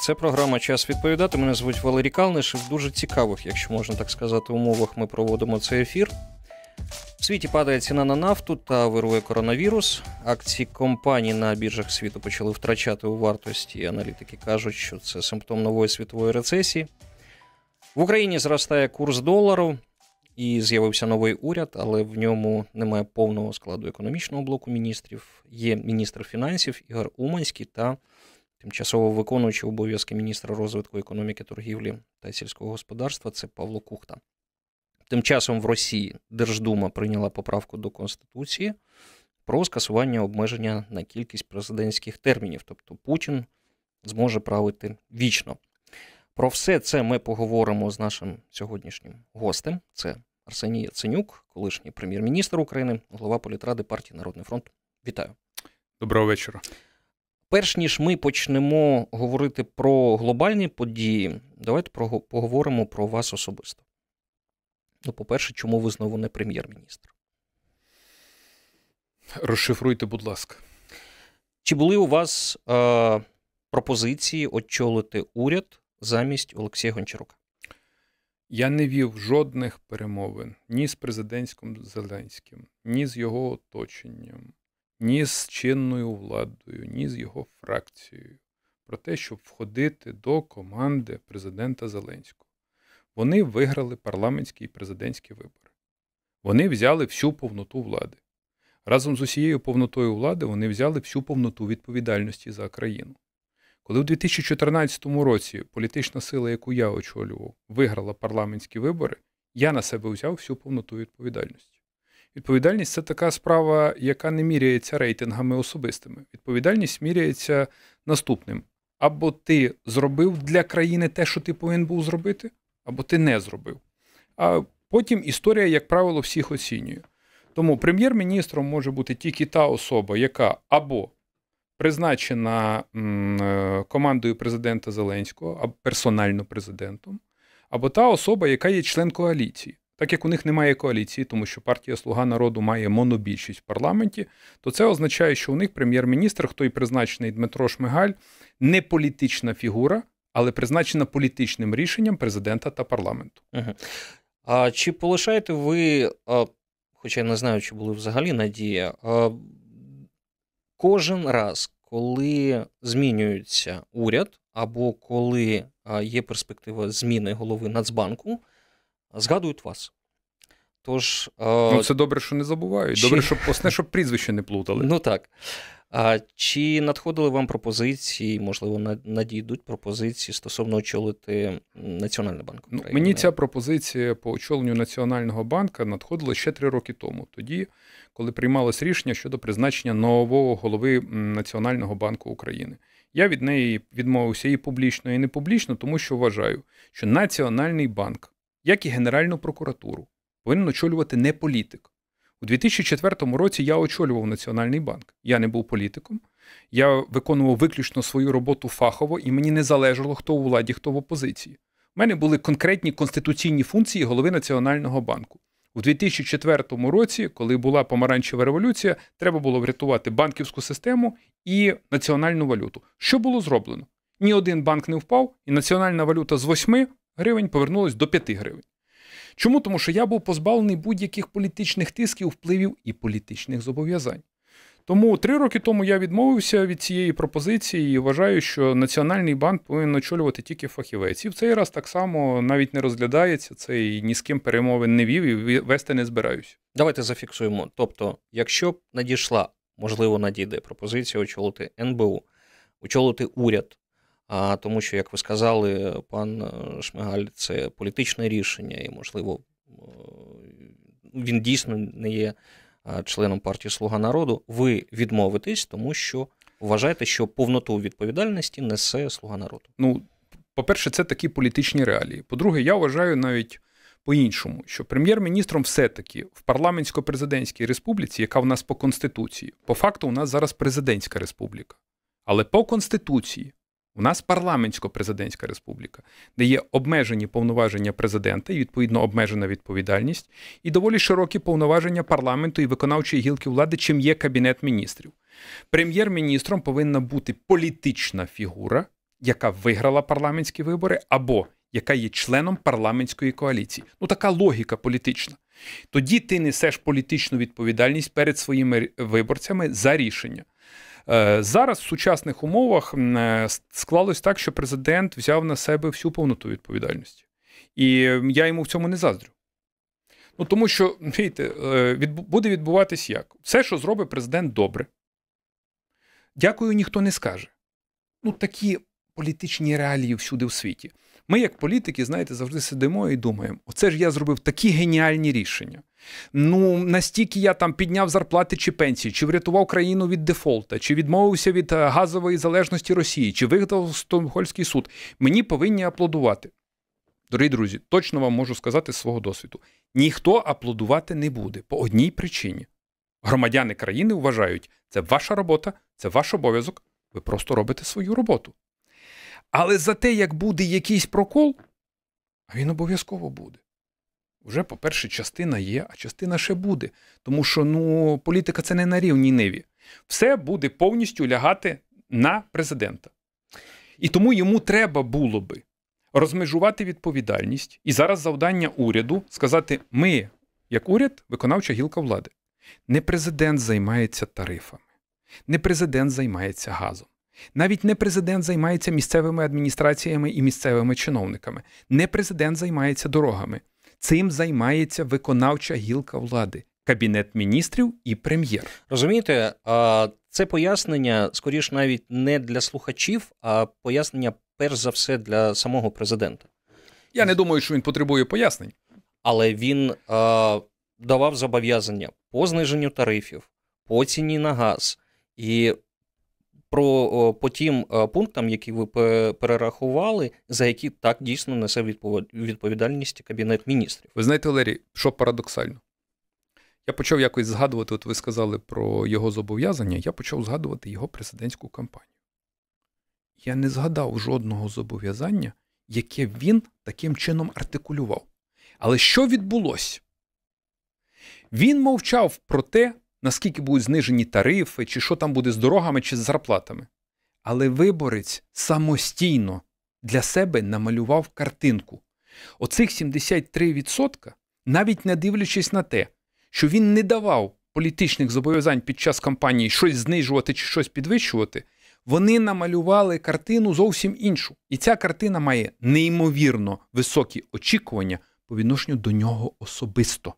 Це програма Час відповідати. Мене звуть Валерій Калниш. В дуже цікавих, якщо можна так сказати, умовах ми проводимо цей ефір. В світі падає ціна на нафту та вирує коронавірус. Акції компаній на біржах світу почали втрачати у вартості. Аналітики кажуть, що це симптом нової світової рецесії. В Україні зростає курс долару і з'явився новий уряд, але в ньому немає повного складу економічного блоку міністрів. Є міністр фінансів Ігор Уманський та. Тимчасово виконуючий обов'язки міністра розвитку економіки, торгівлі та сільського господарства це Павло Кухта. Тим часом в Росії Держдума прийняла поправку до Конституції про скасування обмеження на кількість президентських термінів, тобто Путін зможе правити вічно. Про все це ми поговоримо з нашим сьогоднішнім гостем. Це Арсеній Яценюк, колишній прем'єр-міністр України, голова політради партії Народний фронт. Вітаю. Доброго вечора. Перш ніж ми почнемо говорити про глобальні події, давайте поговоримо про вас особисто. Ну, по-перше, чому ви знову не прем'єр-міністр? Розшифруйте, будь ласка. Чи були у вас е, пропозиції очолити уряд замість Олексія Гончарука? Я не вів жодних перемовин ні з президентським Зеленським, ні з його оточенням ні з чинною владою, ні з його фракцією про те, щоб входити до команди президента Зеленського. Вони виграли парламентські і президентські вибори. Вони взяли всю повноту влади. Разом з усією повнотою влади вони взяли всю повноту відповідальності за країну. Коли в 2014 році політична сила, яку я очолював, виграла парламентські вибори, я на себе взяв всю повноту відповідальності. Відповідальність це така справа, яка не міряється рейтингами особистими. Відповідальність міряється наступним: або ти зробив для країни те, що ти повинен був зробити, або ти не зробив. А потім історія, як правило, всіх оцінює. Тому прем'єр-міністром може бути тільки та особа, яка або призначена е, командою президента Зеленського, або персонально президентом, або та особа, яка є член коаліції. Так як у них немає коаліції, тому що партія Слуга народу має монобільшість в парламенті, то це означає, що у них прем'єр-міністр, хто і призначений Дмитро Шмигаль, не політична фігура, але призначена політичним рішенням президента та парламенту. А чи полишаєте ви, хоча я не знаю, чи були взагалі надії? кожен раз, коли змінюється уряд, або коли є перспектива зміни голови Нацбанку? згадують вас. Тож, е, ну, Це добре, що не забувають. Чи... Добре, щоб основне, щоб прізвище не плутали. Ну так. А, Чи надходили вам пропозиції, можливо, надійдуть пропозиції стосовно очолити Національний банк? Ну, України? Ну, Мені ця пропозиція по очоленню Національного банку надходила ще три роки тому, тоді, коли приймалось рішення щодо призначення нового голови Національного банку України. Я від неї відмовився і публічно, і не публічно, тому що вважаю, що Національний банк як і Генеральну прокуратуру, повинен очолювати не політик. У 2004 році я очолював Національний банк. Я не був політиком. Я виконував виключно свою роботу фахово, і мені не залежало, хто у владі, хто в опозиції. У мене були конкретні конституційні функції голови Національного банку. У 2004 році, коли була помаранчева революція, треба було врятувати банківську систему і національну валюту. Що було зроблено? Ні один банк не впав, і національна валюта з восьми гривень повернулось до 5 гривень. Чому? Тому що я був позбавлений будь-яких політичних тисків, впливів і політичних зобов'язань. Тому три роки тому я відмовився від цієї пропозиції і вважаю, що Національний банк повинен очолювати тільки фахівець. І в цей раз так само навіть не розглядається це і ні з ким перемовин не вів і вести не збираюся. Давайте зафіксуємо. Тобто, якщо б надійшла, можливо, надійде пропозиція очолити НБУ, очолити уряд а тому, що, як ви сказали, пан е, Шмигаль це політичне рішення, і, можливо, е, він дійсно не є е, членом партії Слуга народу. Ви відмовитесь, тому що вважаєте, що повноту відповідальності несе Слуга народу. Ну, по-перше, це такі політичні реалії. По-друге, я вважаю навіть по-іншому, що прем'єр-міністром все-таки в парламентсько-президентській республіці, яка в нас по конституції, по факту, у нас зараз президентська республіка, але по конституції. У нас парламентсько-президентська республіка, де є обмежені повноваження президента і відповідно обмежена відповідальність, і доволі широкі повноваження парламенту і виконавчої гілки влади, чим є кабінет міністрів. Прем'єр-міністром повинна бути політична фігура, яка виграла парламентські вибори, або яка є членом парламентської коаліції. Ну така логіка політична. Тоді ти несеш політичну відповідальність перед своїми виборцями за рішення. Е, зараз в сучасних умовах е, склалось так, що президент взяв на себе всю повноту відповідальності. І я йому в цьому не заздрю. Ну, Тому що, видите, е, буде відбуватись як? Все, що зробить президент, добре. Дякую, ніхто не скаже. Ну, такі політичні реалії всюди в світі. Ми, як політики, знаєте, завжди сидимо і думаємо: оце ж я зробив такі геніальні рішення. Ну настільки я там підняв зарплати чи пенсії, чи врятував країну від дефолта, чи відмовився від е, газової залежності Росії, чи вигадав Стокгольмський суд, мені повинні аплодувати. Дорогі друзі, точно вам можу сказати з свого досвіду: ніхто аплодувати не буде по одній причині. Громадяни країни вважають, це ваша робота, це ваш обов'язок, ви просто робите свою роботу. Але за те, як буде якийсь прокол, він обов'язково буде. Вже, по-перше, частина є, а частина ще буде. Тому що ну, політика це не на рівній ниві. Все буде повністю лягати на президента. І тому йому треба було би розмежувати відповідальність і зараз завдання уряду сказати: ми, як уряд, виконавча гілка влади. Не президент займається тарифами, не президент займається газом. Навіть не президент займається місцевими адміністраціями і місцевими чиновниками, не президент займається дорогами. Цим займається виконавча гілка влади, кабінет міністрів і прем'єр. Розумієте, це пояснення скоріш навіть не для слухачів, а пояснення перш за все для самого президента. Я не думаю, що він потребує пояснень, але він давав зобов'язання по зниженню тарифів, по ціні на газ і про по тим е, пунктам, які ви перерахували, за які так дійсно несе відповідальність кабінет міністрів. Ви знаєте, Олері, що парадоксально? Я почав якось згадувати, от ви сказали про його зобов'язання, я почав згадувати його президентську кампанію. Я не згадав жодного зобов'язання, яке він таким чином артикулював. Але що відбулося? Він мовчав про те, наскільки будуть знижені тарифи, чи що там буде з дорогами чи з зарплатами. Але виборець самостійно для себе намалював картинку. Оцих 73%, навіть не дивлячись на те, що він не давав політичних зобов'язань під час кампанії щось знижувати чи щось підвищувати, вони намалювали картину зовсім іншу. І ця картина має неймовірно високі очікування по відношенню до нього особисто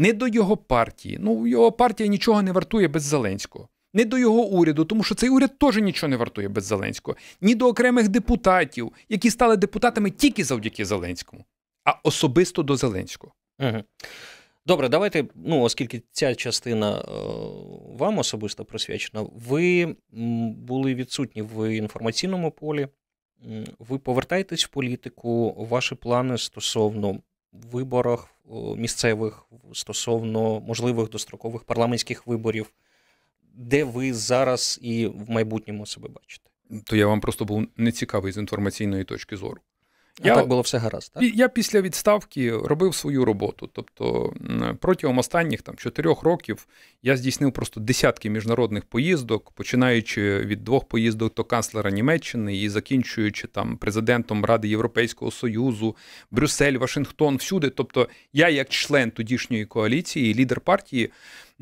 не до його партії. Ну, його партія нічого не вартує без Зеленського. Не до його уряду, тому що цей уряд теж нічого не вартує без Зеленського, ні до окремих депутатів, які стали депутатами тільки завдяки Зеленському, а особисто до Зеленського. Угу. Добре, давайте. Ну, оскільки ця частина е, вам особисто присвячена, ви були відсутні в інформаційному полі. Ви повертаєтесь в політику, ваші плани стосовно виборах місцевих стосовно можливих дострокових парламентських виборів, де ви зараз і в майбутньому себе бачите? То я вам просто був нецікавий з інформаційної точки зору я, так було все гаразд. так? Я після відставки робив свою роботу. Тобто протягом останніх там, чотирьох років я здійснив просто десятки міжнародних поїздок, починаючи від двох поїздок до канцлера Німеччини і закінчуючи там президентом Ради Європейського Союзу, Брюссель, Вашингтон, всюди. Тобто, я, як член тодішньої коаліції, лідер партії.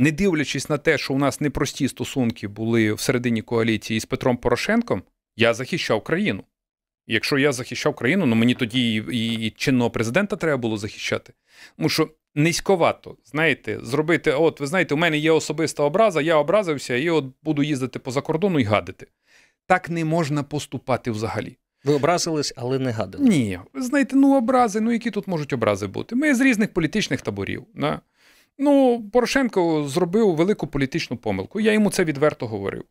Не дивлячись на те, що у нас непрості стосунки були всередині коаліції з Петром Порошенком, я захищав країну. Якщо я захищав країну, ну мені тоді і, і чинного президента треба було захищати. Тому що низьковато, знаєте, зробити, от, ви знаєте, у мене є особиста образа, я образився і от буду їздити по закордону і гадити. Так не можна поступати взагалі. Ви образились, але не гадили? Ні, ви знаєте, ну образи, ну які тут можуть образи бути? Ми з різних політичних таборів. Да? Ну, Порошенко зробив велику політичну помилку. Я йому це відверто говорив.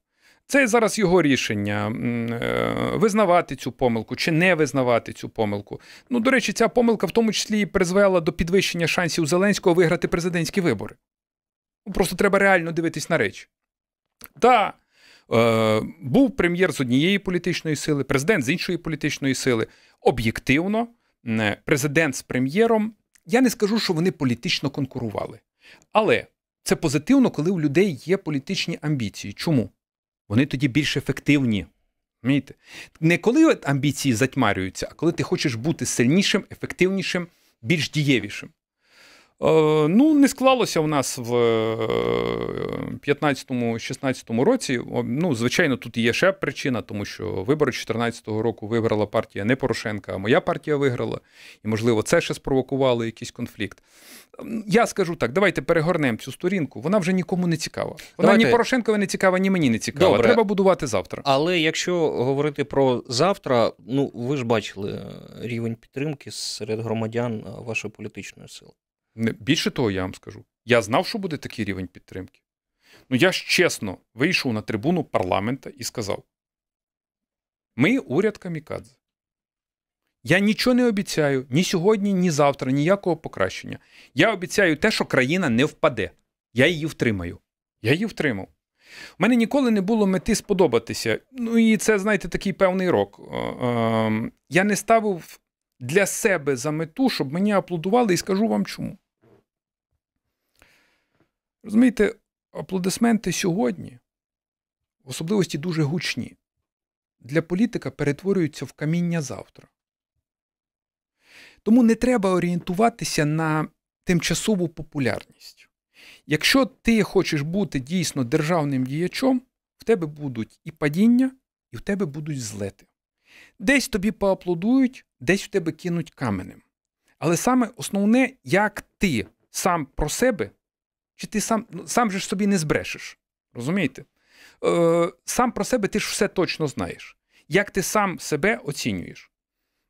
Це зараз його рішення е, визнавати цю помилку чи не визнавати цю помилку. Ну, до речі, ця помилка в тому числі і призвела до підвищення шансів Зеленського виграти президентські вибори. Ну, просто треба реально дивитись на речі. Та е, був прем'єр з однієї політичної сили, президент з іншої політичної сили. Об'єктивно, президент з прем'єром. Я не скажу, що вони політично конкурували. Але це позитивно, коли у людей є політичні амбіції. Чому? вони тоді більш ефективні. Мієте? Не коли амбіції затьмарюються, а коли ти хочеш бути сильнішим, ефективнішим, більш дієвішим. Е, ну, не склалося в нас в 15-16 е, році. Ну, звичайно, тут є ще причина, тому що вибори 14 року виграла партія не Порошенка, а моя партія виграла. І, можливо, це ще спровокувало якийсь конфлікт. Ем, я скажу так, давайте перегорнемо цю сторінку. Вона вже нікому не цікава. Вона давайте. ні Порошенкові не цікава, ні мені не цікава. Добре. Треба будувати завтра. Але якщо говорити про завтра, ну ви ж бачили е, рівень підтримки серед громадян вашої політичної сили. Більше того, я вам скажу, я знав, що буде такий рівень підтримки. Ну я ж чесно вийшов на трибуну парламента і сказав: ми уряд камікадзе. Я нічого не обіцяю ні сьогодні, ні завтра, ніякого покращення. Я обіцяю те, що країна не впаде. Я її втримаю. Я її втримав. У мене ніколи не було мети сподобатися. Ну і це, знаєте, такий певний рок. Ем, я не ставив для себе за мету, щоб мені аплодували, і скажу вам чому. Розумієте, аплодисменти сьогодні, в особливості дуже гучні, для політика перетворюються в каміння завтра. Тому не треба орієнтуватися на тимчасову популярність. Якщо ти хочеш бути дійсно державним діячом, в тебе будуть і падіння, і в тебе будуть злети. Десь тобі поаплодують, десь в тебе кинуть каменем. Але саме основне, як ти сам про себе чи ти сам ну, сам же ж собі не збрешеш. Розумієте? Е, Сам про себе ти ж все точно знаєш. Як ти сам себе оцінюєш?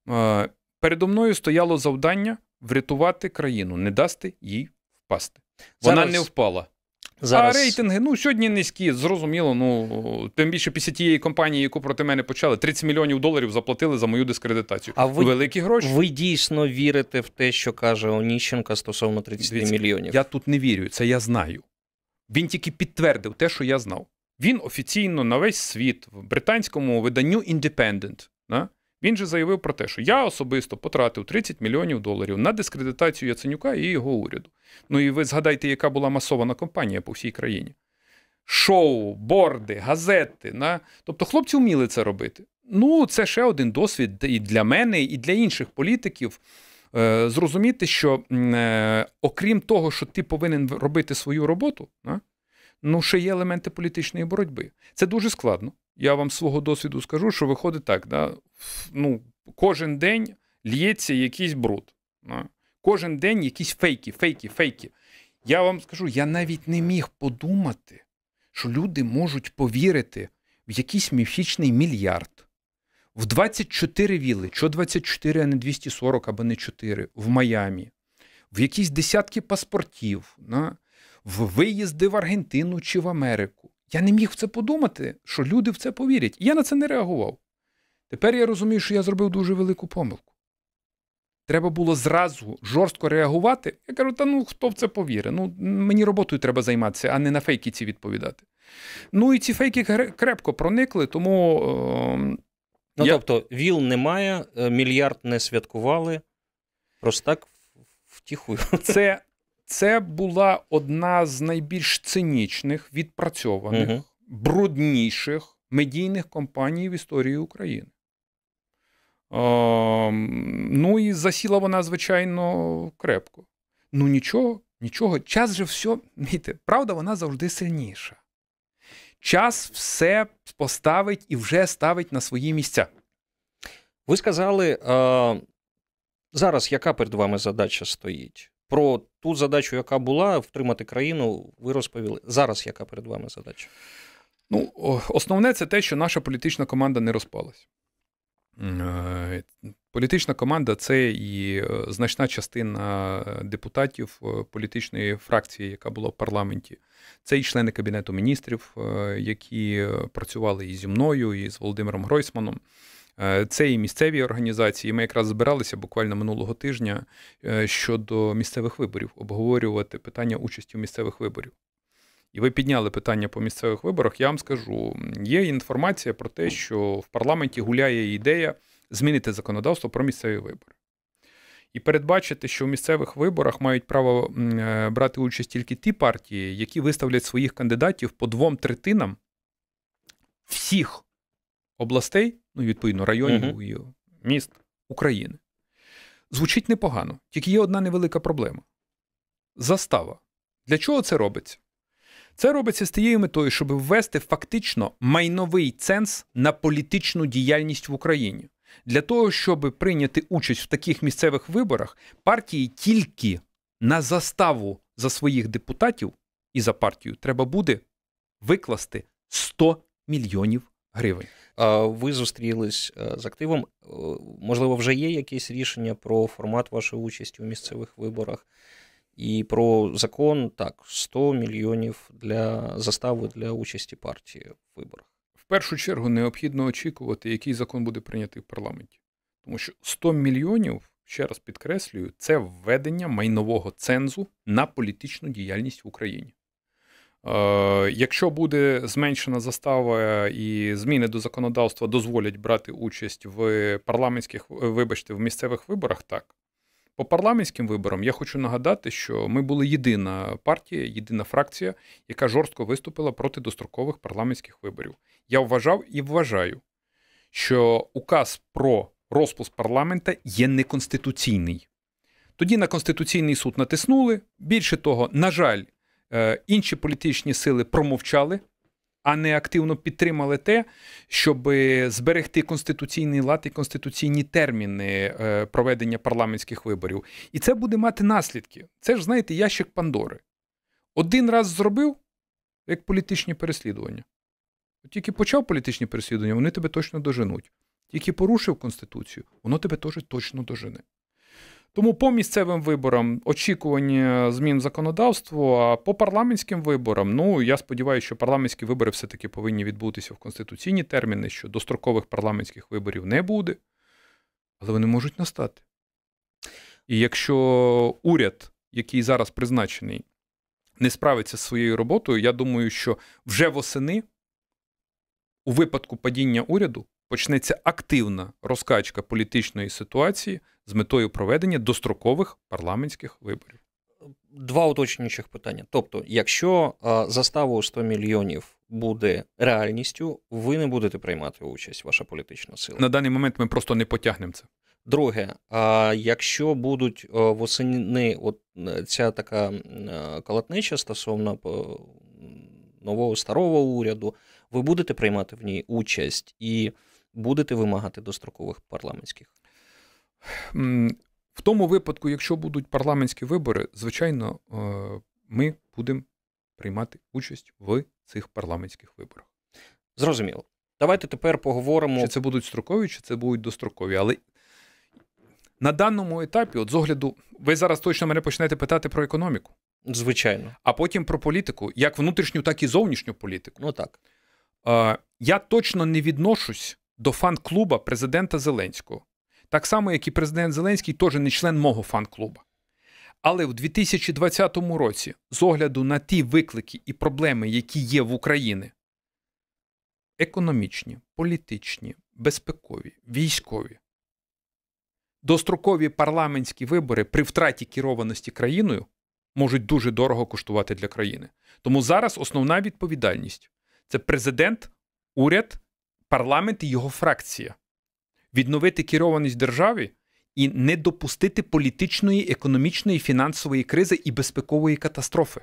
Е, Передо мною стояло завдання врятувати країну, не дасти їй впасти. Вона не впала. Зараз... А рейтинги ну сьогодні низькі, зрозуміло. Ну тим більше після тієї компанії, яку проти мене почали, 30 мільйонів доларів заплатили за мою дискредитацію. А ви великі гроші? Ви дійсно вірите в те, що каже Оніщенка стосовно 30 Дивіться, мільйонів? Я тут не вірю, це я знаю. Він тільки підтвердив те, що я знав. Він офіційно на весь світ в британському виданню Independent, да? Він же заявив про те, що я особисто потратив 30 мільйонів доларів на дискредитацію Яценюка і його уряду. Ну і ви згадайте, яка була масована компанія по всій країні. Шоу, борди, газети. На... Тобто хлопці вміли це робити. Ну, це ще один досвід і для мене, і для інших політиків. Е, зрозуміти, що е, окрім того, що ти повинен робити свою роботу, ну ще є елементи політичної боротьби. Це дуже складно. Я вам свого досвіду скажу, що виходить так: да, ну, кожен день л'ється якийсь бруд. Кожен день якісь фейки, фейки, фейки. Я вам скажу, я навіть не міг подумати, що люди можуть повірити в якийсь міфічний мільярд, в 24 віли, що 24, а не 240 або не 4 в Майамі, в якісь десятки паспортів, на, в виїзди в Аргентину чи в Америку. Я не міг в це подумати, що люди в це повірять. І я на це не реагував. Тепер я розумію, що я зробив дуже велику помилку. Треба було зразу жорстко реагувати. Я кажу, та ну хто в це повіри? Ну, мені роботою треба займатися, а не на фейки ці відповідати. Ну і ці фейки крепко проникли, тому. Ем, ну, я... Тобто, ВІЛ немає, е, мільярд не святкували. Просто так втіхую. Це це була одна з найбільш цинічних, відпрацьованих, угу. брудніших медійних компаній в історії України. Е, ну і засіла вона, звичайно, крепко. Ну нічого, нічого. Час же все. Мійте, правда, вона завжди сильніша. Час все поставить і вже ставить на свої місця. Ви сказали а, е, зараз, яка перед вами задача стоїть? Про ту задачу, яка була, втримати країну, ви розповіли. Зараз яка перед вами задача? Ну, основне, це те, що наша політична команда не розпалась. Е, політична команда це і е, значна частина е, депутатів політичної фракції, яка була в парламенті. Це і члени Кабінету міністрів, які працювали і зі мною, і з Володимиром Гройсманом. Це і місцеві організації. Ми якраз збиралися буквально минулого тижня щодо місцевих виборів, обговорювати питання участі в місцевих виборів і ви підняли питання по місцевих виборах, я вам скажу: є інформація про те, що в парламенті гуляє ідея змінити законодавство про місцеві вибори. І передбачити, що в місцевих виборах мають право е, брати участь тільки ті партії, які виставлять своїх кандидатів по двом третинам всіх областей, ну відповідно районів uh і міст України. Звучить непогано, тільки є одна невелика проблема: застава. Для чого це робиться? Це робиться з тією метою, щоб ввести фактично майновий ценз на політичну діяльність в Україні. Для того, щоб прийняти участь в таких місцевих виборах, партії тільки на заставу за своїх депутатів і за партію треба буде викласти 100 мільйонів гривень. Ви зустрілись е, з активом. Е, можливо, вже є якесь рішення про формат вашої участі у місцевих виборах. І про закон так 100 мільйонів для застави для участі партії в виборах. В першу чергу необхідно очікувати, який закон буде прийнятий в парламенті, тому що 100 мільйонів. Ще раз підкреслюю, це введення майнового цензу на політичну діяльність в Україні. Е, якщо буде зменшена застава і зміни до законодавства дозволять брати участь в парламентських, вибачте, в місцевих виборах, так по парламентським виборам я хочу нагадати, що ми були єдина партія, єдина фракція, яка жорстко виступила проти дострокових парламентських виборів. Я вважав і вважаю, що указ про розпуск парламента є неконституційний. Тоді на Конституційний суд натиснули. Більше того, на жаль, е, інші політичні сили промовчали а не активно підтримали те, щоб зберегти конституційний лад і конституційні терміни е, проведення парламентських виборів. І це буде мати наслідки. Це ж, знаєте, ящик Пандори. Один раз зробив як політичні переслідування. Тільки почав політичні переслідування, вони тебе точно доженуть. Тільки порушив Конституцію, воно тебе теж точно дожене. Тому по місцевим виборам очікування змін законодавства, а по парламентським виборам, ну я сподіваюся, що парламентські вибори все-таки повинні відбутися в конституційні терміни, що дострокових парламентських виборів не буде, але вони можуть настати. І якщо уряд, який зараз призначений, не справиться з своєю роботою, я думаю, що вже восени, у випадку падіння уряду, почнеться активна розкачка політичної ситуації з метою проведення дострокових парламентських виборів. Два уточнюючих питання. Тобто, якщо застава у 100 мільйонів буде реальністю, ви не будете приймати участь, ваша політична сила. На даний момент ми просто не потягнемо це. Друге, а якщо будуть восени от ця така калатнича стосовно нового старого уряду, ви будете приймати в ній участь і будете вимагати дострокових парламентських? В тому випадку, якщо будуть парламентські вибори, звичайно, е, ми будемо приймати участь в цих парламентських виборах. Зрозуміло. Давайте тепер поговоримо. Чи це будуть строкові, чи це будуть дострокові. Але на даному етапі, от з огляду, ви зараз точно мене почнете питати про економіку. Звичайно. А потім про політику, як внутрішню, так і зовнішню політику. Ну так. Е, я точно не відношусь до фан-клуба президента Зеленського. Так само, як і президент Зеленський, теж не член мого фан-клуба. Але в 2020 році, з огляду на ті виклики і проблеми, які є в Україні, економічні, політичні, безпекові, військові, дострокові парламентські вибори при втраті керованості країною можуть дуже дорого коштувати для країни. Тому зараз основна відповідальність це президент, уряд парламент і його фракція, відновити керованість державі і не допустити політичної, економічної, фінансової кризи і безпекової катастрофи.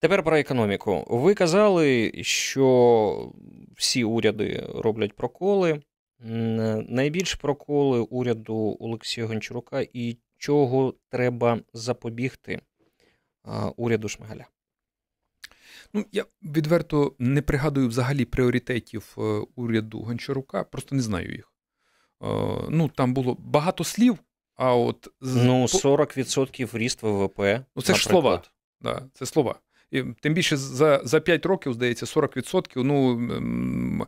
Тепер про економіку. Ви казали, що всі уряди роблять проколи. Найбільш проколи уряду Олексія Гончарука і чого треба запобігти уряду Шмигаля? Ну я відверто не пригадую взагалі пріоритетів е, уряду Гончарука, просто не знаю їх. Е, ну там було багато слів. А от ну 40% ріст ВВП. Ну це наприклад. ж слова. Да, Це слова. І, Тим більше за за 5 років, здається, 40%. Ну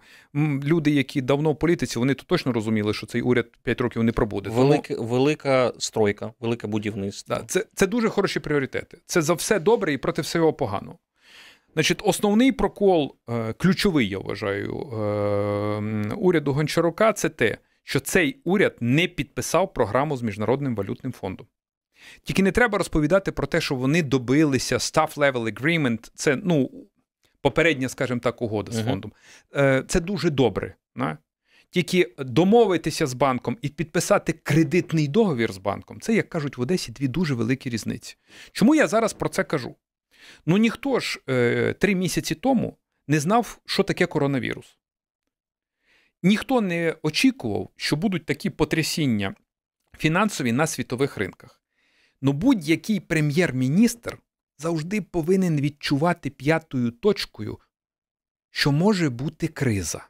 люди, які давно в політиці, вони то точно розуміли, що цей уряд 5 років не пробуде. Велика Тому... велика стройка, велике будівництво. Да, Це це дуже хороші пріоритети. Це за все добре і проти всього погано. Значить, основний прокол, е, ключовий, я вважаю, е, уряду Гончарука це те, що цей уряд не підписав програму з Міжнародним валютним фондом. Тільки не треба розповідати про те, що вони добилися staff level agreement, це ну, попередня, скажімо так, угода з фондом. Е, це дуже добре. Не? Тільки домовитися з банком і підписати кредитний договір з банком це, як кажуть в Одесі, дві дуже великі різниці. Чому я зараз про це кажу? Ну ніхто ж е, три місяці тому не знав, що таке коронавірус. Ніхто не очікував, що будуть такі потрясіння фінансові на світових ринках. Ну будь-який прем'єр-міністр завжди повинен відчувати п'ятою точкою, що може бути криза.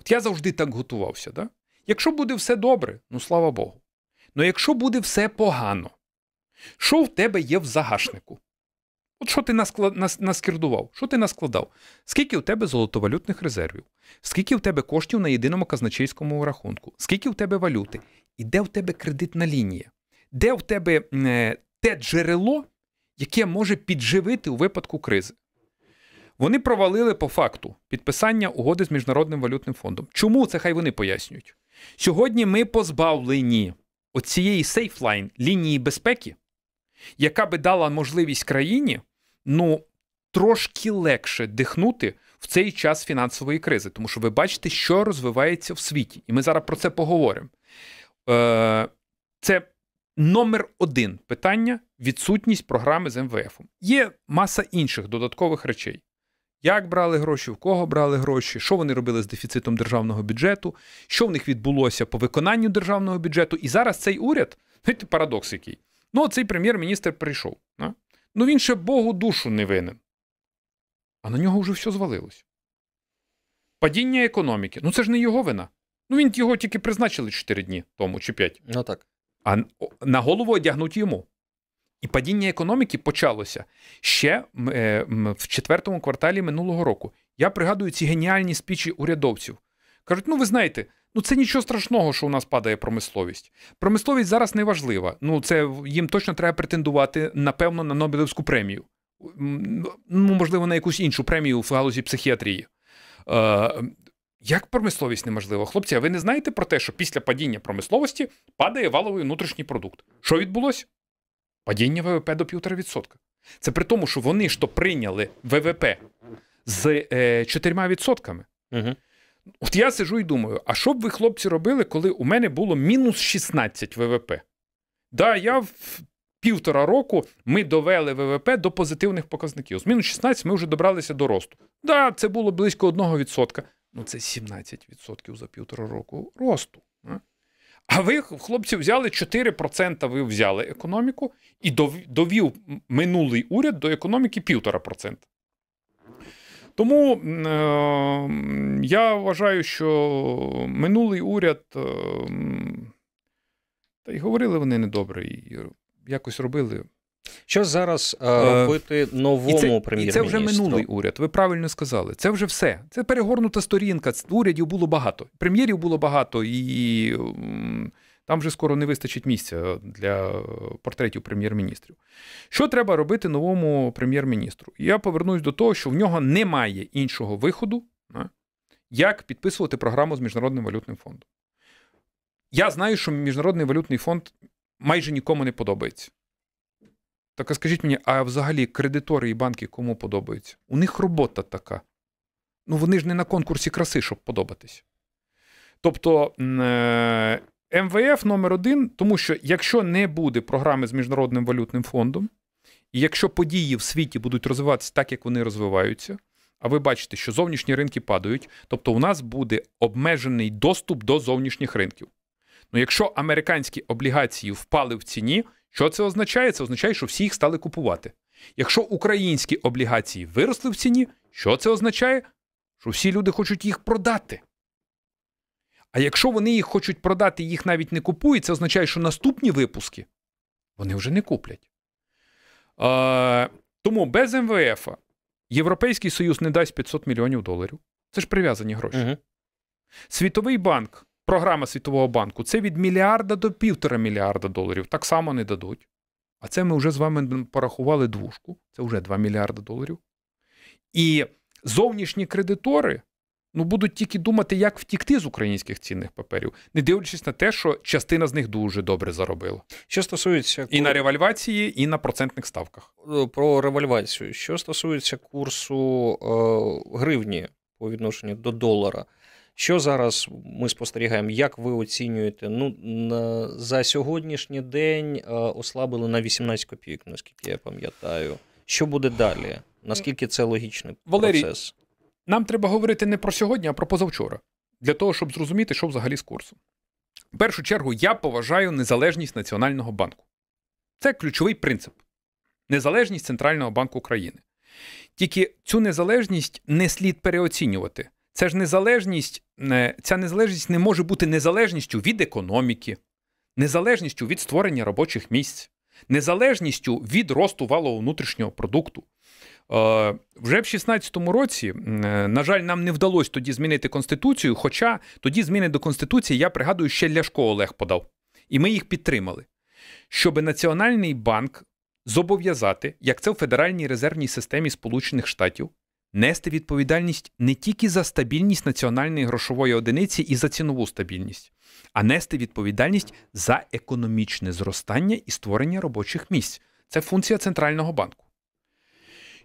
От я завжди так готувався. Да? Якщо буде все добре, ну слава Богу. Ну якщо буде все погано, що в тебе є в загашнику? От що ти наскла... Що ти наскладав? Скільки у тебе золотовалютних резервів? Скільки у тебе коштів на єдиному казначейському рахунку? Скільки у тебе валюти? І де в тебе кредитна лінія? Де в тебе е... те джерело, яке може підживити у випадку кризи? Вони провалили по факту підписання угоди з Міжнародним валютним фондом. Чому це хай вони пояснюють? Сьогодні ми позбавлені оцієї сейфлайн лінії безпеки, яка би дала можливість країні ну трошки легше дихнути в цей час фінансової кризи, тому що ви бачите, що розвивається в світі, і ми зараз про це поговоримо. Е, Це номер один питання: відсутність програми з МВФ. Є маса інших додаткових речей. Як брали гроші, в кого брали гроші, що вони робили з дефіцитом державного бюджету, що в них відбулося по виконанню державного бюджету? І зараз цей уряд, знаєте, парадокс який. Ну, цей прем'єр-міністр прийшов. Да? Ну він ще Богу душу не винен. А на нього вже все звалилось. Падіння економіки. Ну це ж не його вина. Ну він його тільки призначили 4 дні тому чи 5. Ну так. А на голову одягнуть йому. І падіння економіки почалося ще е, в четвертому кварталі минулого року. Я пригадую ці геніальні спічі урядовців. Кажуть, ну ви знаєте, Ну, це нічого страшного, що у нас падає промисловість. Промисловість зараз не важлива. Ну, це їм точно треба претендувати, напевно, на Нобелевську премію. Ну, можливо, на якусь іншу премію в галузі психіатрії. Е, Як промисловість неможлива? Хлопці, а ви не знаєте про те, що після падіння промисловості падає валовий внутрішній продукт? Що відбулося? Падіння ВВП до півтора відсотка. Це при тому, що вони ж то прийняли ВВП з е, 4%. Угу. От я сижу і думаю, а що б ви, хлопці, робили, коли у мене було мінус 16 ВВП? Да, я в півтора року ми довели ВВП до позитивних показників. З мінус 16 ми вже добралися до росту. Да, це було близько 1%. Ну це 17% за півтора року росту. А ви, хлопці, взяли 4% ви взяли економіку і довів минулий уряд до економіки 1,5%. Тому е, я вважаю, що минулий уряд, е, та й говорили вони недобре, і якось робили. Що зараз е, робити новому прем'єр міністру це вже минулий уряд. Ви правильно сказали. Це вже все. Це перегорнута сторінка. Урядів було багато. Прем'єрів було багато і. Там вже скоро не вистачить місця для портретів прем'єр-міністрів. Що треба робити новому прем'єр-міністру? Я повернусь до того, що в нього немає іншого виходу, як підписувати програму з Міжнародним валютним фондом. Я знаю, що Міжнародний валютний фонд майже нікому не подобається. Так а скажіть мені, а взагалі кредитори і банки кому подобаються? У них робота така. Ну вони ж не на конкурсі краси, щоб подобатись. Тобто е, МВФ номер один, тому що якщо не буде програми з міжнародним валютним фондом, і якщо події в світі будуть розвиватися так, як вони розвиваються, а ви бачите, що зовнішні ринки падають, тобто у нас буде обмежений доступ до зовнішніх ринків. Ну, якщо американські облігації впали в ціні, що це означає? Це означає, що всі їх стали купувати. Якщо українські облігації виросли в ціні, що це означає? Що всі люди хочуть їх продати. А якщо вони їх хочуть продати, і їх навіть не купують, це означає, що наступні випуски вони вже не куплять. Е, Тому без МВФ Європейський Союз не дасть 500 мільйонів доларів. Це ж прив'язані гроші. Угу. Світовий банк, програма Світового банку це від мільярда до півтора мільярда доларів. Так само не дадуть. А це ми вже з вами порахували двушку, це вже 2 мільярди доларів. І зовнішні кредитори ну будуть тільки думати, як втікти з українських цінних паперів, не дивлячись на те, що частина з них дуже добре заробила. Що стосується і на ревальвації, і на процентних ставках. Е, про ревальвацію. Що стосується курсу е, гривні по відношенню до долара. Що зараз ми спостерігаємо? Як ви оцінюєте? Ну за сьогоднішній день е, ослабили на 18 копійок, наскільки я пам'ятаю. Що буде далі? Наскільки це логічний Валерій, процес? Нам треба говорити не про сьогодні, а про позавчора, для того, щоб зрозуміти, що взагалі з курсом. В першу чергу я поважаю незалежність Національного банку. Це ключовий принцип незалежність Центрального банку України. Тільки цю незалежність не слід переоцінювати. Це ж незалежність, е, ця незалежність не може бути незалежністю від економіки, незалежністю від створення робочих місць, незалежністю від росту валового внутрішнього продукту. Е, вже в 16-му році, е, на жаль, нам не вдалося тоді змінити конституцію. Хоча тоді зміни до конституції, я пригадую, ще Ляшко Олег подав, і ми їх підтримали, щоб Національний банк зобов'язати, як це в Федеральній резервній системі Сполучених Штатів, нести відповідальність не тільки за стабільність національної грошової одиниці і за цінову стабільність, а нести відповідальність за економічне зростання і створення робочих місць. Це функція центрального банку.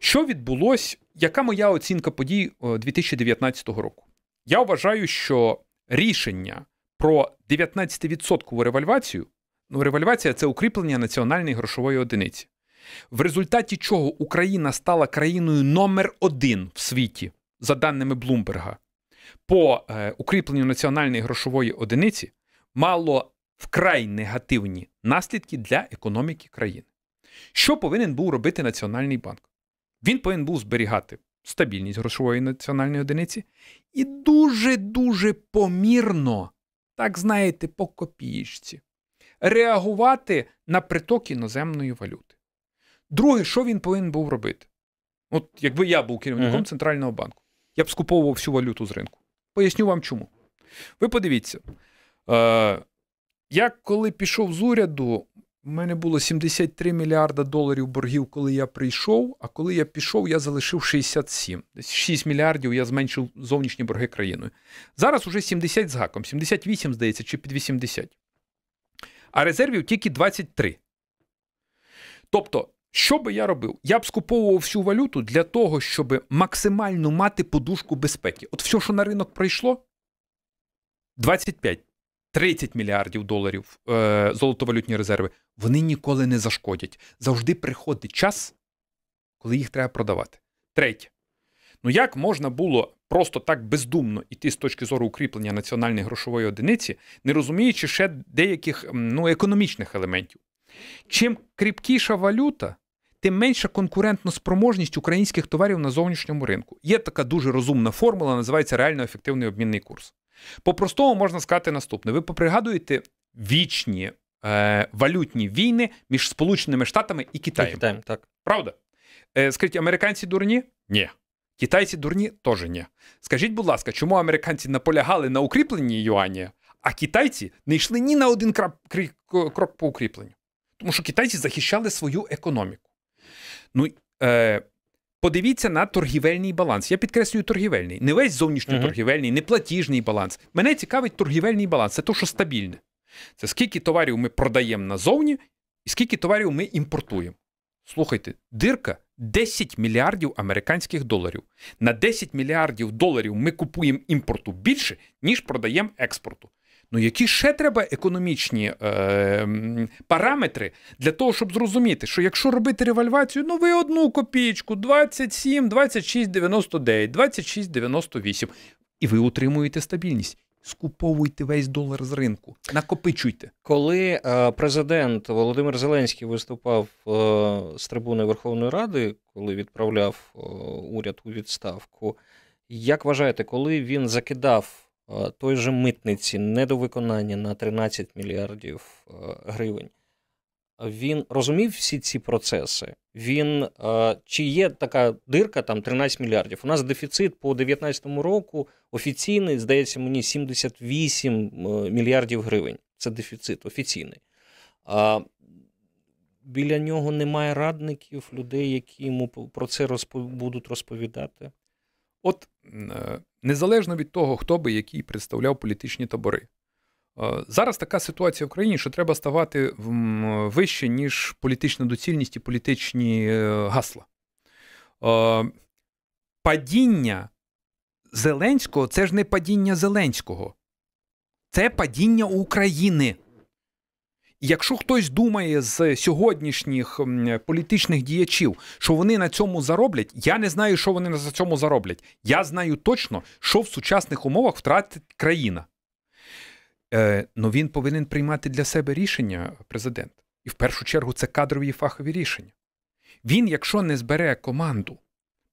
Що відбулось? Яка моя оцінка подій 2019 е, року? Я вважаю, що рішення про 19 ревальвацію ну ревальвація це укріплення національної грошової одиниці, в результаті чого Україна стала країною номер один в світі, за даними Блумберга, по е, укріпленню національної грошової одиниці мало вкрай негативні наслідки для економіки країни. Що повинен був робити Національний банк? Він повинен був зберігати стабільність грошової національної одиниці і дуже-дуже помірно, так знаєте, по копієчці, реагувати на приток іноземної валюти. Друге, що він повинен був робити? От якби я був керівником uh-huh. центрального банку, я б скуповував всю валюту з ринку. Поясню вам чому. Ви подивіться, е, я коли пішов з уряду, у мене було 73 мільярда доларів боргів, коли я прийшов. А коли я пішов, я залишив 67. Десь 6 мільярдів я зменшив зовнішні борги країною. Зараз уже 70 з гаком, 78, здається, чи під 80. А резервів тільки 23. Тобто, що би я робив? Я б скуповував всю валюту для того, щоб максимально мати подушку безпеки. От все, що на ринок пройшло, 25. 30 мільярдів доларів е, золотовалютні резерви, вони ніколи не зашкодять. Завжди приходить час, коли їх треба продавати. Третє. Ну як можна було просто так бездумно іти з точки зору укріплення національної грошової одиниці, не розуміючи ще деяких ну, економічних елементів? Чим кріпкіша валюта, тим менша конкурентна спроможність українських товарів на зовнішньому ринку. Є така дуже розумна формула, називається реально ефективний обмінний курс. По-простому можна сказати наступне: ви попригадуєте вічні е, валютні війни між Сполученими Штатами і Китаєм. І Китаєм так. Правда? Е, Скажіть, американці дурні? Ні. Китайці дурні теж ні. Скажіть, будь ласка, чому американці наполягали на укріпленні юані, а китайці не йшли ні на один крок по укріпленню? Тому що китайці захищали свою економіку. Ну, е, Подивіться на торгівельний баланс. Я підкреслюю торгівельний, не весь зовнішньоторгівельний, не платіжний баланс. Мене цікавить торгівельний баланс. Це то, що стабільне. Це скільки товарів ми продаємо назовні, і скільки товарів ми імпортуємо. Слухайте, дирка 10 мільярдів американських доларів. На 10 мільярдів доларів ми купуємо імпорту більше, ніж продаємо експорту. Ну, які ще треба економічні е, параметри для того, щоб зрозуміти, що якщо робити ревальвацію, ну ви одну копійку, 27, 26, 99, 26, 98, і ви утримуєте стабільність. Скуповуйте весь долар з ринку, накопичуйте, коли е, президент Володимир Зеленський виступав е, з трибуни Верховної Ради, коли відправляв е, уряд у відставку. Як вважаєте, коли він закидав Е, той же митниці, недовиконання на 13 мільярдів е, гривень. Він розумів всі ці процеси. Він е, чи є така дирка там 13 мільярдів? У нас дефіцит по 2019 року офіційний, здається, мені 78 мільярдів гривень. Це дефіцит офіційний. біля нього немає радників, людей, які йому про це розп... будуть розповідати. От е, незалежно від того, хто би який представляв політичні табори. Е, зараз така ситуація в країні, що треба ставати вище, ніж політична доцільність і політичні е, гасла. Падіння Зеленського це ж не падіння Зеленського, це падіння України. Якщо хтось думає з сьогоднішніх політичних діячів, що вони на цьому зароблять, я не знаю, що вони на цьому зароблять. Я знаю точно, що в сучасних умовах втратить країна. Е, Но він повинен приймати для себе рішення, президент. І в першу чергу це кадрові і фахові рішення. Він, якщо не збере команду,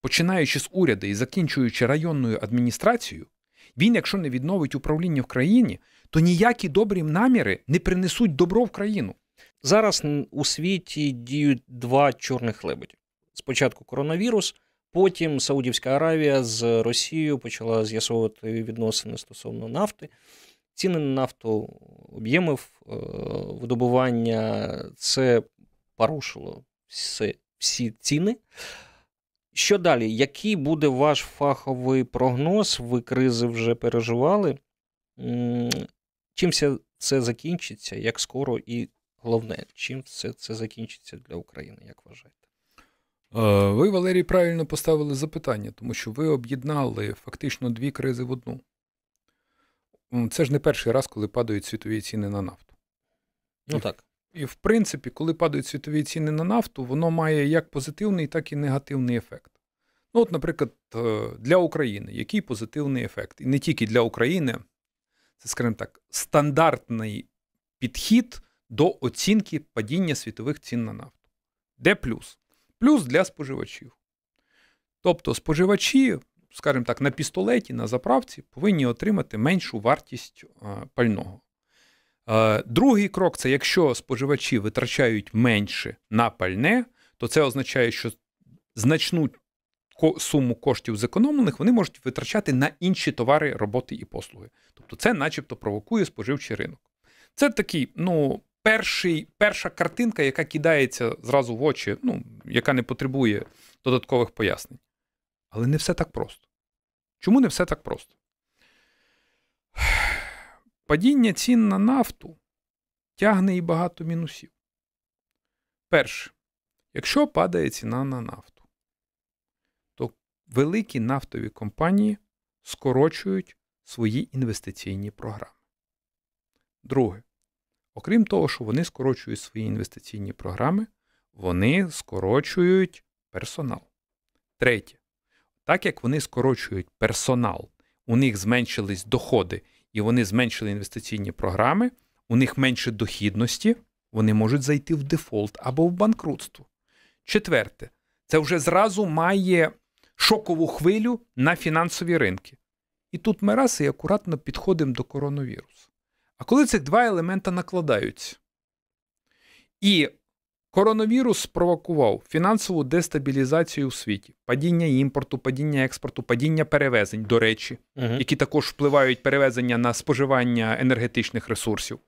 починаючи з уряду і закінчуючи районною адміністрацією, він, якщо не відновить управління в країні, то ніякі добрі наміри не принесуть добро в країну. Зараз у світі діють два чорних лебеді: спочатку коронавірус, потім Саудівська Аравія з Росією почала з'ясовувати відносини стосовно нафти. Ціни на нафту об'ємів е, видобування це порушило всі, всі ціни. Що далі? Який буде ваш фаховий прогноз? Ви кризи вже переживали? Чим це закінчиться, як скоро, і головне, чим це, це закінчиться для України, як вважаєте? Е, ви, Валерій, правильно поставили запитання, тому що ви об'єднали фактично дві кризи в одну. Це ж не перший раз, коли падають світові ціни на нафту. Ну так. І, в принципі, коли падають світові ціни на нафту, воно має як позитивний, так і негативний ефект. Ну, от, наприклад, е, для України який позитивний ефект? І не тільки для України, це, скажімо так, стандартний підхід до оцінки падіння світових цін на нафту. Де плюс? Плюс для споживачів. Тобто споживачі, скажімо так, на пістолеті, на заправці повинні отримати меншу вартість пального. Другий крок це якщо споживачі витрачають менше на пальне, то це означає, що значну суму коштів зекономлених вони можуть витрачати на інші товари, роботи і послуги. Тобто це, начебто, провокує споживчий ринок. Це такий, ну. Перший, Перша картинка, яка кидається зразу в очі, ну, яка не потребує додаткових пояснень. Але не все так просто. Чому не все так просто? Падіння цін на нафту тягне і багато мінусів. Перше, якщо падає ціна на нафту, великі нафтові компанії скорочують свої інвестиційні програми. Друге, окрім того, що вони скорочують свої інвестиційні програми, вони скорочують персонал. Третє, так як вони скорочують персонал, у них зменшились доходи і вони зменшили інвестиційні програми, у них менше дохідності, вони можуть зайти в дефолт або в банкрутство. Четверте, це вже зразу має шокову хвилю на фінансові ринки. І тут ми раз і акуратно підходимо до коронавірусу. А коли цих два елемента накладаються, і коронавірус спровокував фінансову дестабілізацію у світі, падіння імпорту, падіння експорту, падіння перевезень, до речі, угу. які також впливають перевезення на споживання енергетичних ресурсів,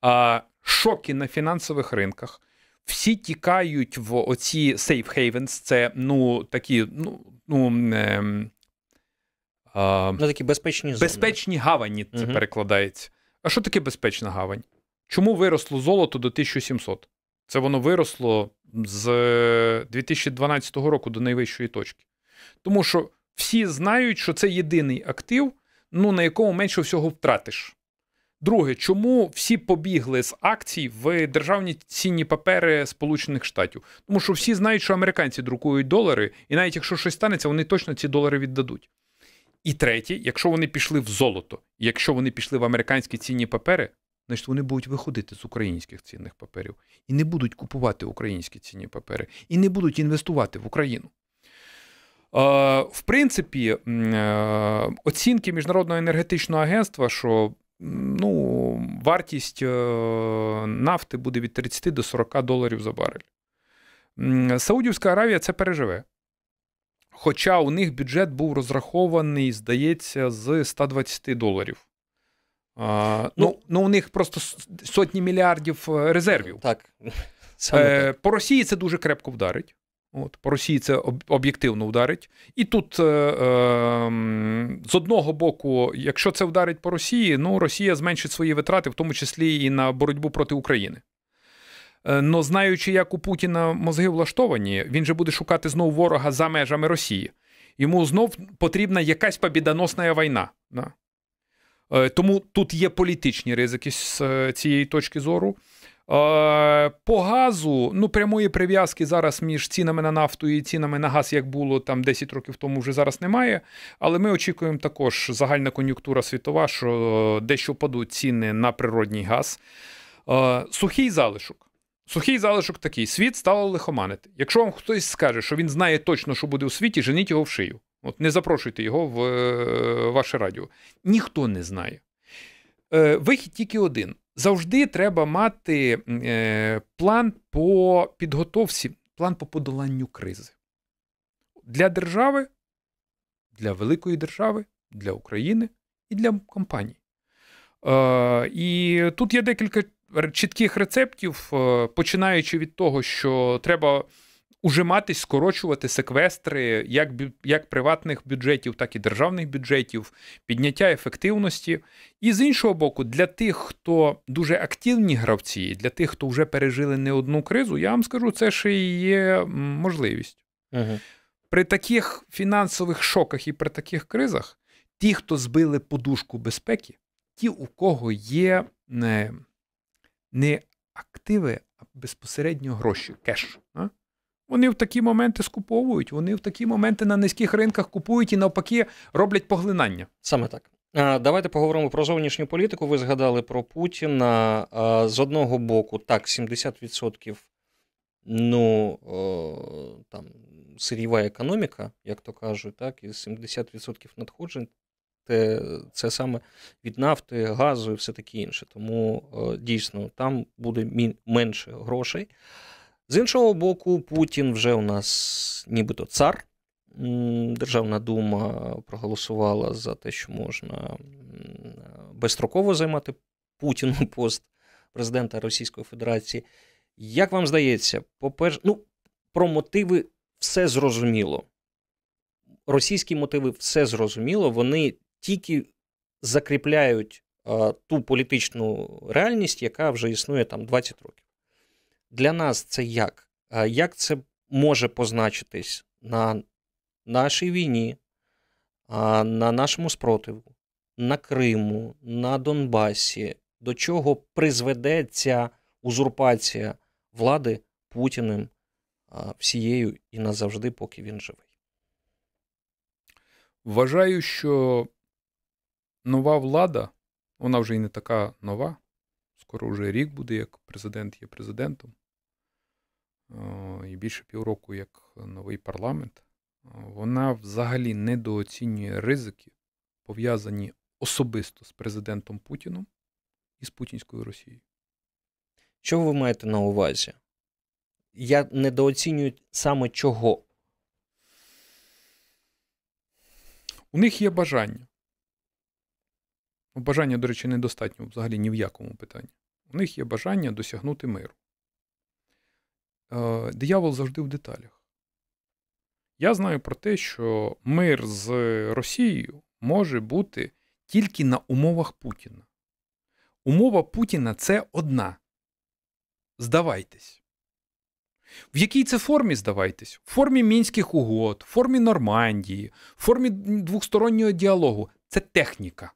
а, шоки на фінансових ринках всі тікають в оці safe havens, Це ну такі, ну ну. Е, е, ну такі безпечні зони. безпечні гавані. Це угу. перекладається. А що таке безпечна гавань? Чому виросло золото до 1700? Це воно виросло з 2012 е, року до найвищої точки. Тому що всі знають, що це єдиний актив, ну на якому менше всього втратиш. Друге, чому всі побігли з акцій в державні цінні папери Сполучених Штатів? Тому що всі знають, що американці друкують долари, і навіть якщо щось станеться, вони точно ці долари віддадуть. І третє, якщо вони пішли в золото, якщо вони пішли в американські цінні папери, значить вони будуть виходити з українських цінних паперів і не будуть купувати українські цінні папери, і не будуть інвестувати в Україну. В принципі, е, оцінки Міжнародного енергетичного агентства, що ну, вартість е, нафти буде від 30 до 40 доларів за барель. Саудівська Аравія це переживе. Хоча у них бюджет був розрахований, здається, з 120 доларів. А, ну, ну, ну, у них просто сотні мільярдів е, резервів. Так. Саме е, так. По Росії це дуже крепко вдарить. От, По Росії це об'єктивно ударить. І тут, е, е, з одного боку, якщо це вдарить по Росії, ну Росія зменшить свої витрати, в тому числі і на боротьбу проти України. Е, но знаючи, як у Путіна мозги влаштовані, він же буде шукати знову ворога за межами Росії. Йому знов потрібна якась побідоносна війна. Да? Е, тому тут є політичні ризики з е, цієї точки зору. Е, по газу ну прямої прив'язки зараз між цінами на нафту і цінами на газ, як було там 10 років тому, вже зараз немає. Але ми очікуємо також загальна кон'юнктура світова, що е, дещо падуть ціни на природній газ. Е, сухий залишок. Сухий залишок такий: світ стало лихоманити. Якщо вам хтось скаже, що він знає точно, що буде у світі, женіть його в шию. От не запрошуйте його в ваше радіо. Ніхто не знає. Вихід тільки один. Завжди треба мати е, план по підготовці, план по подоланню кризи. Для держави, для великої держави, для України і для компаній. Е, і тут є декілька чітких рецептів, е, починаючи від того, що треба ужиматись, скорочувати секвестри як як приватних бюджетів, так і державних бюджетів, підняття ефективності. І з іншого боку, для тих, хто дуже активні гравці, для тих, хто вже пережили не одну кризу, я вам скажу, це ще і є можливість. Угу. При таких фінансових шоках і при таких кризах ті, хто збили подушку безпеки, ті, у кого є не, не активи, а безпосередньо гроші, кеш. А? Вони в такі моменти скуповують, вони в такі моменти на низьких ринках купують і навпаки роблять поглинання. Саме так. Давайте поговоримо про зовнішню політику. Ви згадали про Путіна. З одного боку, так, 70% ну, там, сиріва економіка, як то кажуть, так, і 70% надходжень це, це саме від нафти, газу і все таке інше. Тому дійсно там буде менше грошей. З іншого боку, Путін вже у нас нібито цар. Державна дума проголосувала за те, що можна безстроково займати Путіну пост президента Російської Федерації. Як вам здається, по-перше, ну, про мотиви все зрозуміло. Російські мотиви все зрозуміло, вони тільки закріпляють а, ту політичну реальність, яка вже існує там 20 років для нас це як? Як це може позначитись на нашій війні, на нашому спротиву, на Криму, на Донбасі? До чого призведе ця узурпація влади Путіним всією і назавжди, поки він живий? Вважаю, що нова влада, вона вже й не така нова. Скоро вже рік буде, як президент є президентом. Е, і більше півроку як новий парламент, е, вона взагалі недооцінює ризики, пов'язані особисто з президентом Путіном і з Путінською Росією. Що ви маєте на увазі? Я недооцінюю саме чого? У них є бажання. Бажання, до речі, недостатньо взагалі ні в якому питанні. У них є бажання досягнути миру. Е, диявол завжди в деталях. Я знаю про те, що мир з Росією може бути тільки на умовах Путіна. Умова Путіна це одна. Здавайтесь. В якій це формі здавайтесь? В формі мінських угод, в формі Нормандії, в формі двохстороннього діалогу. Це техніка.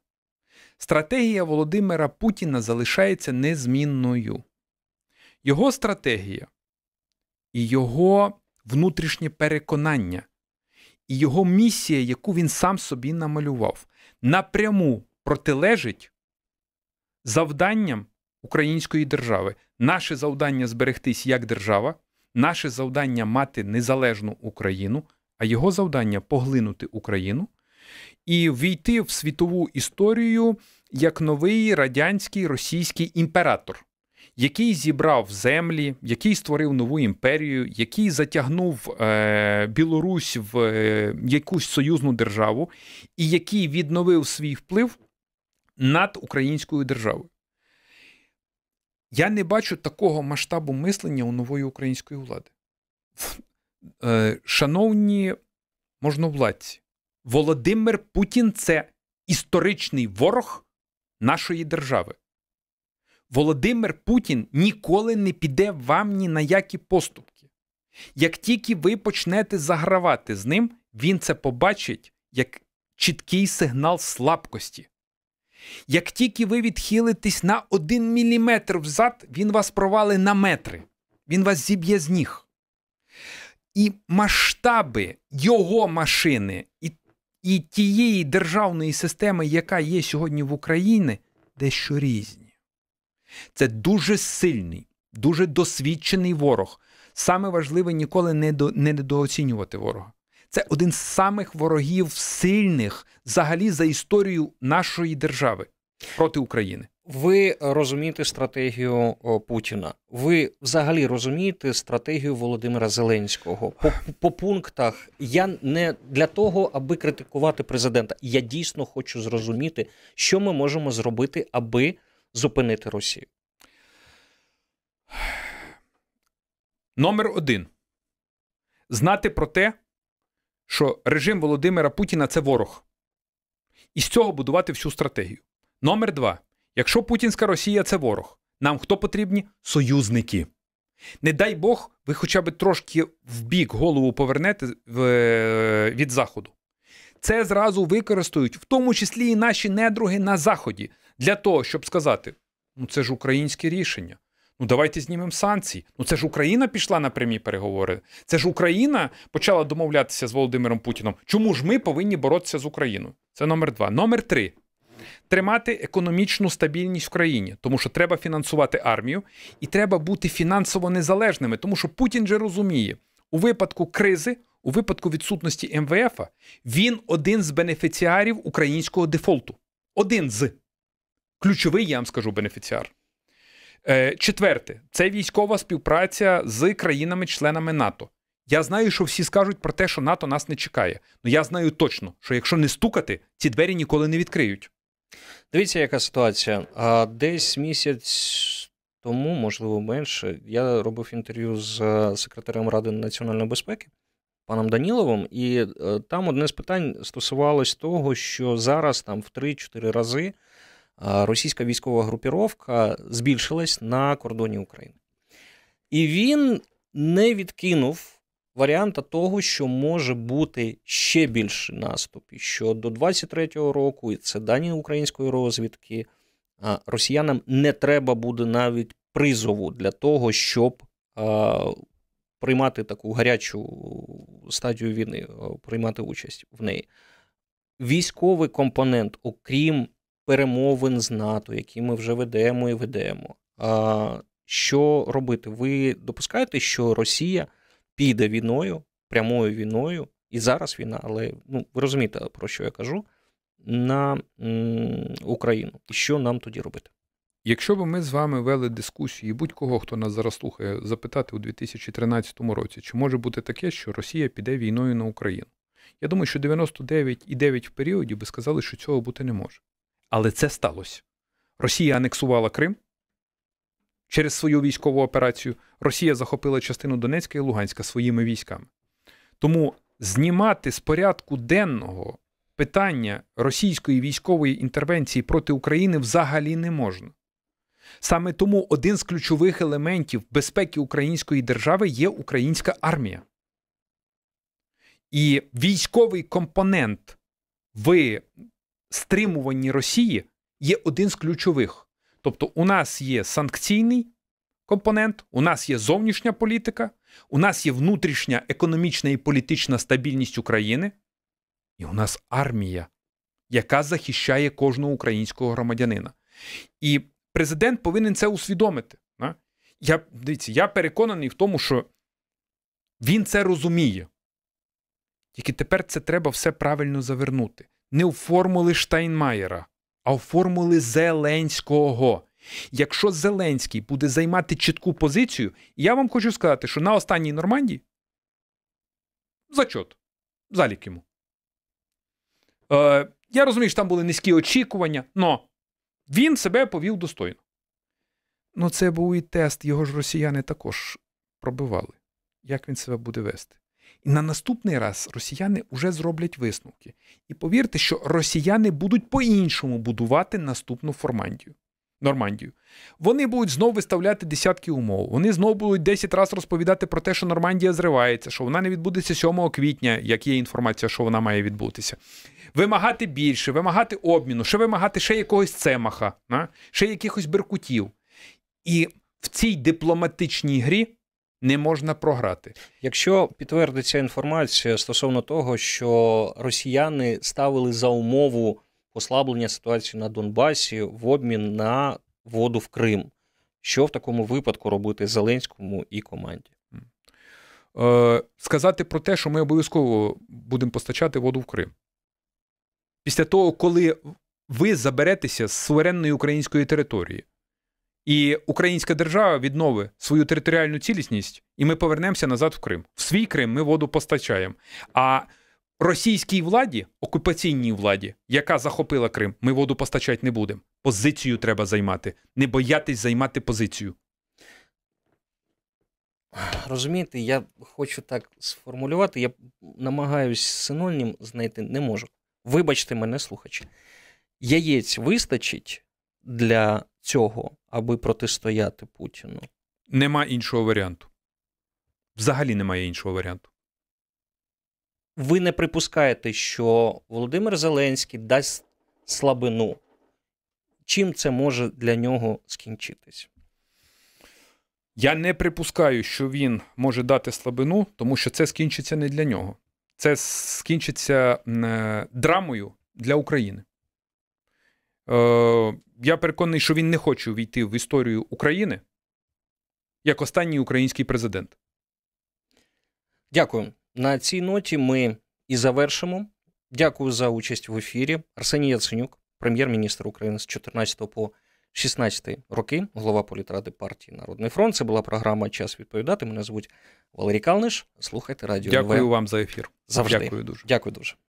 Стратегія Володимира Путіна залишається незмінною. Його стратегія і його внутрішнє переконання, і його місія, яку він сам собі намалював, напряму протилежить завданням української держави. Наше завдання зберегтись як держава, наше завдання мати незалежну Україну, а його завдання поглинути Україну. І війти в світову історію як новий радянський російський імператор який зібрав землі, який створив нову імперію, який затягнув е, Білорусь в е, якусь союзну державу, і який відновив свій вплив над українською державою. Я не бачу такого масштабу мислення у нової української влади. Е, шановні можновладці, Володимир Путін це історичний ворог нашої держави. Володимир Путін ніколи не піде вам ні на які поступки. Як тільки ви почнете загравати з ним, він це побачить як чіткий сигнал слабкості. Як тільки ви відхилитесь на один міліметр взад, він вас провали на метри, він вас зіб'є з ніг. І масштаби його машини і і тієї державної системи, яка є сьогодні в Україні, дещо різні. Це дуже сильний, дуже досвідчений ворог. Саме важливе ніколи не до, не недооцінювати ворога. Це один з самих ворогів сильних взагалі за історію нашої держави проти України. Ви розумієте стратегію Путіна. Ви взагалі розумієте стратегію Володимира Зеленського по по пунктах. Я не для того, аби критикувати президента. Я дійсно хочу зрозуміти, що ми можемо зробити, аби зупинити Росію? Номер один. Знати про те, що режим Володимира Путіна це ворог. І з цього будувати всю стратегію. Номер два. Якщо Путінська Росія це ворог, нам хто потрібні? Союзники. Не дай Бог, ви хоча б трошки в бік голову повернете від Заходу. Це зразу використають, в тому числі і наші недруги на Заході для того, щоб сказати, ну це ж українське рішення. Ну, давайте знімемо санкції. Ну це ж Україна пішла на прямі переговори. Це ж Україна почала домовлятися з Володимиром Путіном. Чому ж ми повинні боротися з Україною? Це номер два. Номер три. Тримати економічну стабільність в країні, тому що треба фінансувати армію і треба бути фінансово незалежними, тому що Путін же розуміє, у випадку кризи, у випадку відсутності МВФ, він один з бенефіціарів українського дефолту. Один з ключовий, я вам скажу, бенефіціар. Е, четверте, це військова співпраця з країнами-членами НАТО. Я знаю, що всі скажуть про те, що НАТО нас не чекає. але ну, я знаю точно, що якщо не стукати, ці двері ніколи не відкриють. Дивіться, яка ситуація. Десь місяць тому, можливо, менше, я робив інтерв'ю з е, секретарем Ради національної безпеки паном Даніловим, і е, там одне з питань стосувалось того, що зараз там в 3-4 рази російська військова групіровка збільшилась на кордоні України. І він не відкинув варіанта того, що може бути ще більший наступ, і що до 23-го року, і це дані української розвідки, росіянам не треба буде навіть призову для того, щоб приймати таку гарячу стадію війни, приймати участь в неї. Військовий компонент, окрім перемовин з НАТО, які ми вже ведемо і ведемо. А що робити? Ви допускаєте, що Росія піде війною, прямою війною, і зараз війна, але ну ви розумієте, про що я кажу, на м, Україну. І що нам тоді робити? Якщо б ми з вами вели дискусії, будь-кого, хто нас зараз слухає, запитати у 2013 році, чи може бути таке, що Росія піде війною на Україну? Я думаю, що 99,9 в періоді би сказали, що цього бути не може. Але це сталося. Росія анексувала Крим через свою військову операцію. Росія захопила частину Донецька і Луганська своїми військами. Тому знімати з порядку денного питання російської військової інтервенції проти України взагалі не можна. Саме тому один з ключових елементів безпеки української держави є українська армія. І військовий компонент в стримуванні Росії є один з ключових. Тобто, у нас є санкційний компонент, у нас є зовнішня політика, у нас є внутрішня економічна і політична стабільність України, і у нас армія, яка захищає кожного українського громадянина. І президент повинен це усвідомити. Я дивіться, я переконаний в тому, що він це розуміє. Тільки тепер це треба все правильно завернути не у формули Штайнмаєра, а у формули Зеленського. Якщо Зеленський буде займати чітку позицію, я вам хочу сказати, що на останній Нормандії зачот, залік йому. Е, я розумію, що там були низькі очікування, але він себе повів достойно. Ну, це був і тест, його ж росіяни також пробивали. Як він себе буде вести? на наступний раз росіяни вже зроблять висновки. І повірте, що росіяни будуть по-іншому будувати наступну Формандію. Нормандію. Вони будуть знову виставляти десятки умов. Вони знову будуть 10 разів розповідати про те, що Нормандія зривається, що вона не відбудеться 7 квітня, як є інформація, що вона має відбутися. Вимагати більше, вимагати обміну, ще вимагати ще якогось цемаха, на ще якихось беркутів. І в цій дипломатичній грі не можна програти. Якщо підтвердиться інформація стосовно того, що росіяни ставили за умову послаблення ситуації на Донбасі в обмін на воду в Крим, що в такому випадку робити Зеленському і команді? Е, сказати про те, що ми обов'язково будемо постачати воду в Крим. Після того, коли ви заберетеся з суверенної української території. І українська держава відновить свою територіальну цілісність, і ми повернемося назад в Крим. В свій Крим ми воду постачаємо. А російській владі, окупаційній владі, яка захопила Крим, ми воду постачати не будемо. Позицію треба займати, не боятись займати позицію. Розумієте, я хочу так сформулювати. Я намагаюсь синонім знайти не можу. Вибачте мене, слухачі. Яєць вистачить для цього аби протистояти Путіну? Нема іншого варіанту. Взагалі немає іншого варіанту. Ви не припускаєте, що Володимир Зеленський дасть слабину. Чим це може для нього скінчитись? Я не припускаю, що він може дати слабину, тому що це скінчиться не для нього. Це скінчиться е, драмою для України. Я переконаний, що він не хоче увійти в історію України як останній український президент. Дякую. На цій ноті ми і завершимо. Дякую за участь в ефірі. Арсеній Яценюк, прем'єр-міністр України з 14 по 16 роки, голова політради партії Народний фронт. Це була програма Час відповідати. Мене звуть Валерій Калниш. Слухайте радіо. Дякую НВ. вам за ефір. Завжди. Дякую дуже. Дякую дуже.